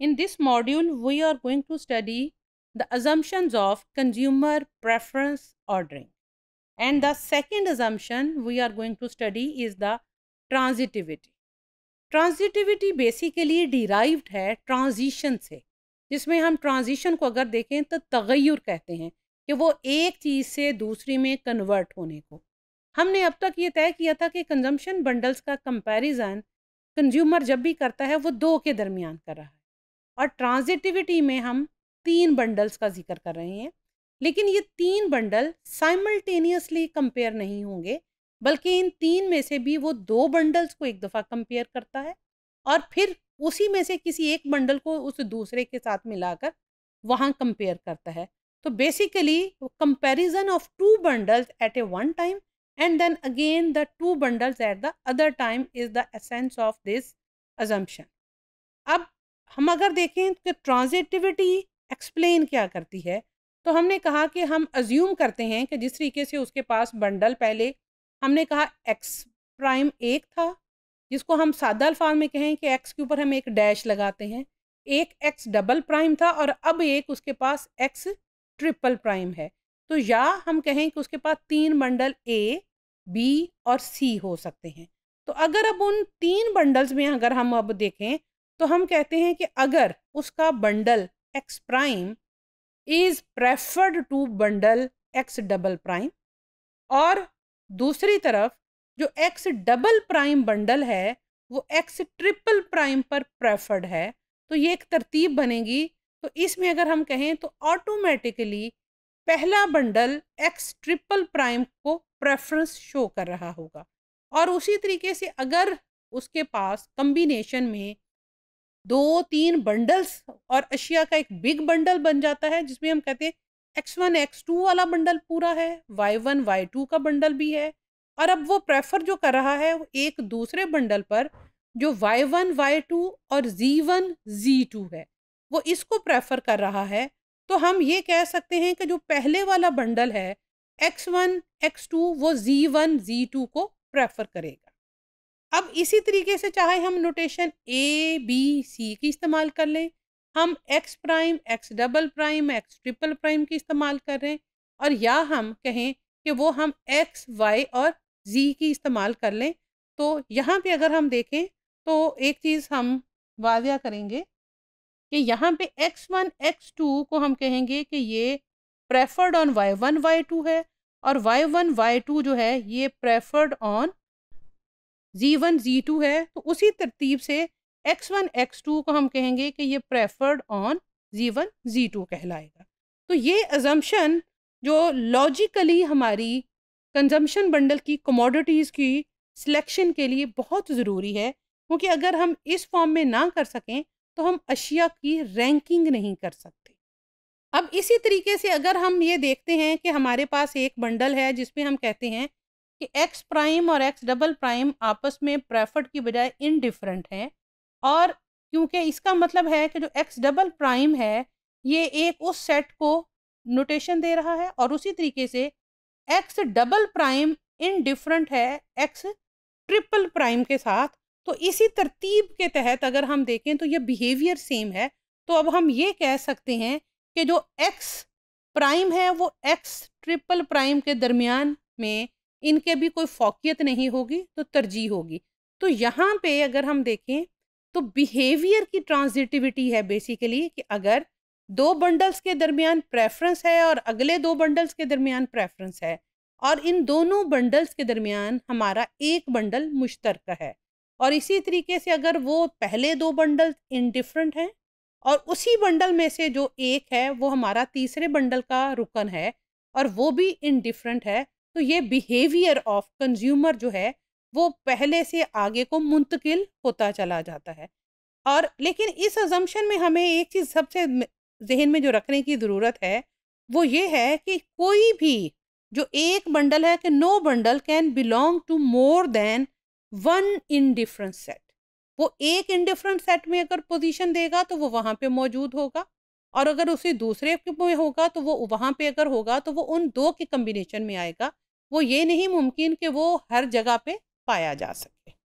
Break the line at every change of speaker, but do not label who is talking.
In this module, we are going to study the assumptions of consumer preference ordering. And the second assumption we are going to study is the transitivity. Transitivity basically derived है transition से जिसमें हम transition को अगर देखें तो तगैर कहते हैं कि वो एक चीज़ से दूसरी में कन्वर्ट होने को हमने अब तक ये तय किया था कि कंजम्पशन बंडल्स का कंपैरिजन कंज्यूमर जब भी करता है वो दो के दरमियान कर रहा है और ट्रांजिटिविटी में हम तीन बंडल्स का जिक्र कर रहे हैं लेकिन ये तीन बंडल साइमल्टेनियसली कंपेयर नहीं होंगे बल्कि इन तीन में से भी वो दो बंडल्स को एक दफ़ा कंपेयर करता है और फिर उसी में से किसी एक बंडल को उस दूसरे के साथ मिलाकर वहाँ कंपेयर करता है तो basically comparison of two bundles at a one time and then again the two bundles at the other time is the essence of this assumption अब हम अगर देखें कि ट्रांजिटिविटी एक्सप्लेन क्या करती है तो हमने कहा कि हम अज्यूम करते हैं कि जिस तरीके से उसके पास बंडल पहले हमने कहा एक्स प्राइम एक था जिसको हम सादा अल्फाज में कहें कि एक्स के ऊपर हम एक डैश लगाते हैं एक एक्स डबल प्राइम था और अब एक उसके पास एक्स ट्रिपल प्राइम है तो या हम कहें कि उसके पास तीन बंडल ए बी और सी हो सकते हैं तो अगर अब उन तीन बंडल्स में अगर हम अब देखें तो हम कहते हैं कि अगर उसका bundle X prime is preferred to bundle X double prime और दूसरी तरफ जो एक्स डबल प्राइम बंडल है वो एक्स ट्रिपल प्राइम पर प्रेफर्ड है तो ये एक तरतीब बनेगी तो इसमें अगर हम कहें तो ऑटोमेटिकली पहला बंडल एक्स ट्रिपल प्राइम को प्रेफरेंस शो कर रहा होगा और उसी तरीके से अगर उसके पास कम्बिनेशन में दो तीन बंडल्स और अशिया का एक बिग बंडल बन जाता है जिसमें हम कहते हैं एक्स वन एक्स टू वाला बंडल पूरा है वाई वन वाई टू का बंडल भी है और अब वो प्रेफर जो कर रहा है वो एक दूसरे बंडल पर जो वाई वन वाई टू और जी वन जी टू है वो इसको प्रेफर कर रहा है तो हम ये कह सकते हैं कि जो पहले वाला बंडल है एक्स वन एक्स टू वो जी वन जी टू को प्रेफर करेगा अब इसी तरीके से चाहे हम नोटेशन ए बी सी की इस्तेमाल कर लें हम X prime X double prime X triple prime की इस्तेमाल कर रहे हैं और या हम कहें कि वो हम एक्स वाई और जी की इस्तेमाल कर लें तो यहाँ पे अगर हम देखें तो एक चीज़ हम वाजिया करेंगे कि यहाँ पे एक्स वन एक्स टू को हम कहेंगे कि ये preferred on Y one Y two है और वाई वन वाई टू जो है ये preferred on G one G two है तो उसी तरतीब से एक्स वन एक्स टू को हम कहेंगे कि ये preferred on G one G two कहलाएगा तो ये एजम्पन जो लॉजिकली हमारी कंजम्पशन बंडल की कमोडिटीज़ की सिलेक्शन के लिए बहुत ज़रूरी है क्योंकि अगर हम इस फॉर्म में ना कर सकें तो हम अशिया की रैंकिंग नहीं कर सकते अब इसी तरीके से अगर हम ये देखते हैं कि हमारे पास एक बंडल है जिसमें हम कहते हैं कि एक्स प्राइम और एक्स डबल प्राइम आपस में प्रेफर्ड की बजाय इनडिफरेंट हैं और क्योंकि इसका मतलब है कि जो एक्स डबल प्राइम है ये एक उस सेट को नोटेशन दे रहा है और उसी तरीके से एक्स डबल प्राइम इनडिफरेंट है एक्स ट्रिपल प्राइम के साथ तो इसी तरतीब के तहत अगर हम देखें तो ये बिहेवियर सेम है तो अब हम ये कह सकते हैं कि जो एक्स प्राइम है वो एक्स ट्रिपल प्राइम के दरमियान में इनके भी कोई फोकियत नहीं होगी तो तरजीह होगी तो यहाँ पे अगर हम देखें तो बिहेवियर की ट्रांजिटिविटी है बेसिकली कि अगर दो बंडल्स के दरमियान प्रेफरेंस है और अगले दो बंडल्स के दरमियान प्रेफरेंस है और इन दोनों बंडल्स के दरमियान हमारा एक बंडल मुश्तरक है और इसी तरीके से अगर वो पहले दो बंडल इनडिफरेंट हैं और उसी बंडल में से जो एक है वो हमारा तीसरे बंडल का रुकन है और वो भी इनडिफरेंट है तो ये बिहेवियर ऑफ कंज्यूमर जो है वो पहले से आगे को मुंतकिल होता चला जाता है और लेकिन इस अजम्पन में हमें एक चीज़ सबसे जहन में जो रखने की ज़रूरत है वो ये है कि कोई भी जो एक बंडल है कि no bundle can belong to more than one indifferent set वो एक इनडिफरेंट सेट में अगर पोजीशन देगा तो वो वहाँ पे मौजूद होगा और अगर उसे दूसरे में होगा तो वो वहाँ पे अगर होगा तो वो उन दो के कम्बिनेशन में आएगा वो ये नहीं मुमकिन कि वो हर जगह पे पाया जा सके